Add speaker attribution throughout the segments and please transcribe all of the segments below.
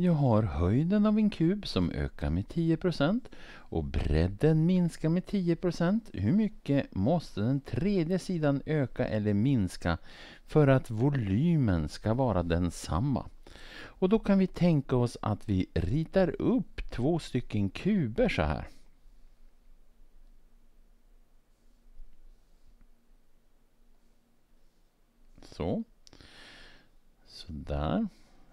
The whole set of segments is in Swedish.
Speaker 1: Jag har höjden av en kub som ökar med 10 och bredden minskar med 10 Hur mycket måste den tredje sidan öka eller minska för att volymen ska vara densamma? Och då kan vi tänka oss att vi ritar upp två stycken kuber så här. Så. Sådär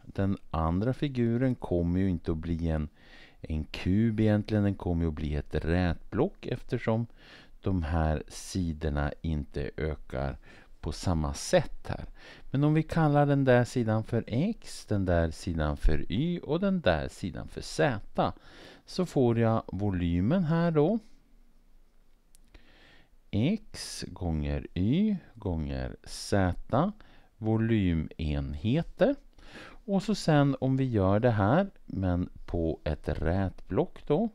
Speaker 1: den andra figuren kommer ju inte att bli en, en kub egentligen. Den kommer ju att bli ett rätblock eftersom de här sidorna inte ökar på samma sätt här. Men om vi kallar den där sidan för x, den där sidan för y och den där sidan för z så får jag volymen här då x gånger y gånger z volymenheter och så sen om vi gör det här, men på ett rätblock då.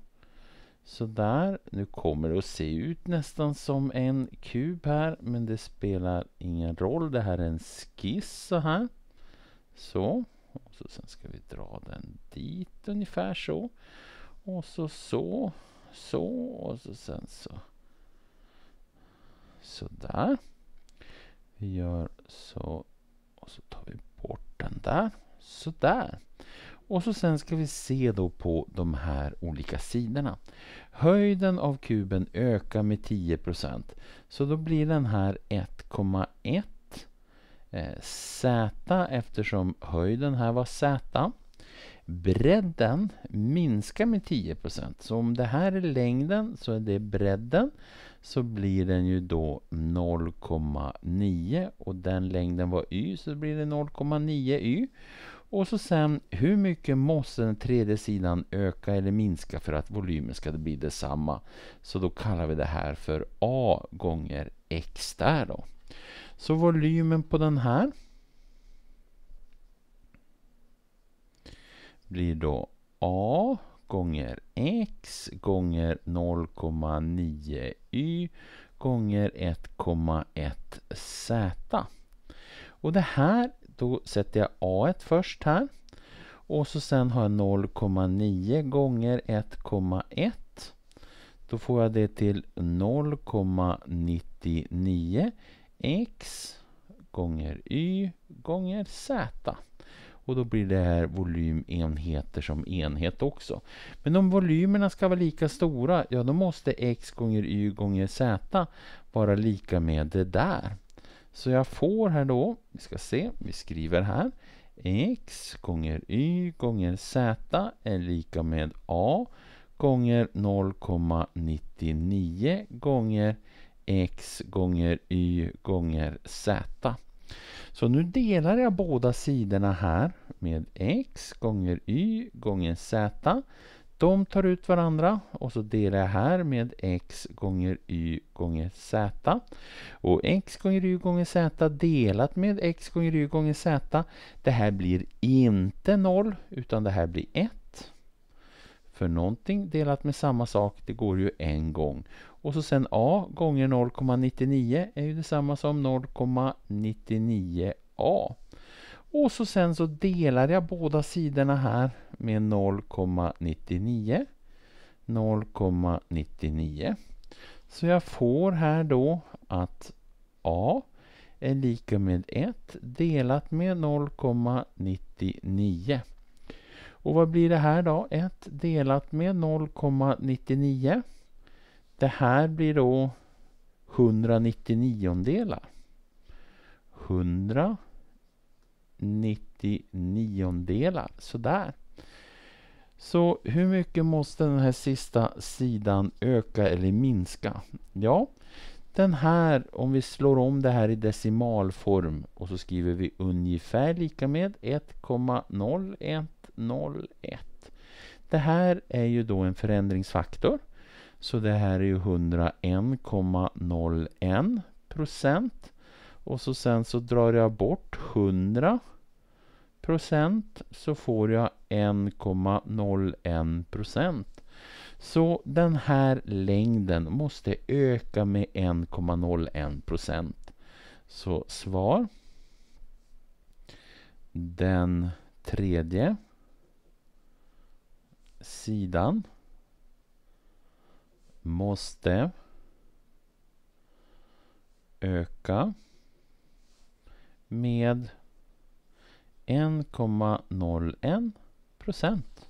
Speaker 1: Så där. Nu kommer det att se ut nästan som en kub här, men det spelar ingen roll. Det här är en skiss så här. Så. Och så sen ska vi dra den dit ungefär så. Och så så. Så och så sen så. Så där. Vi gör så. Och så tar vi vända. Sådär. Och så sen ska vi se då på de här olika sidorna. Höjden av kuben ökar med 10 Så då blir den här 1,1 eh, Z eftersom höjden här var Z bredden minskar med 10 Så om det här är längden så är det bredden. Så blir den ju då 0,9 och den längden var y så blir det 0,9 y. Och så sen hur mycket måste den tredje sidan öka eller minska för att volymen ska bli detsamma. Så då kallar vi det här för a gånger x där då. Så volymen på den här blir då A gånger X gånger 0,9Y gånger 1,1Z. Och det här, då sätter jag a först här. Och så sen har jag 0,9 gånger 1,1. Då får jag det till 0,99 X gånger Y gånger Z. Och då blir det här volymenheter som enhet också. Men om volymerna ska vara lika stora, ja då måste x gånger y gånger z vara lika med det där. Så jag får här då, vi ska se, vi skriver här x gånger y gånger z är lika med a gånger 0,99 gånger x gånger y gånger z. Så nu delar jag båda sidorna här med x gånger y gånger z. De tar ut varandra och så delar jag här med x gånger y gånger z. Och x gånger y gånger z delat med x gånger y gånger z. Det här blir inte noll utan det här blir ett. För någonting delat med samma sak, det går ju en gång. Och så sen a gånger 0,99 är ju detsamma som 0,99a. Och så sen så delar jag båda sidorna här med 0,99. 0,99. Så jag får här då att a är lika med 1 delat med 0,99. Och vad blir det här då? 1 delat med 0,99. Det här blir då 199 delar. 199 delar, sådär. Så hur mycket måste den här sista sidan öka eller minska? Ja, den här, om vi slår om det här i decimalform och så skriver vi ungefär lika med 1,01 01. Det här är ju då en förändringsfaktor. Så det här är ju 101,01 procent. Och så sen så drar jag bort 100 procent så får jag 1,01 procent. Så den här längden måste öka med 1,01 procent. Så svar. Den tredje sidan måste öka med 1,01 procent.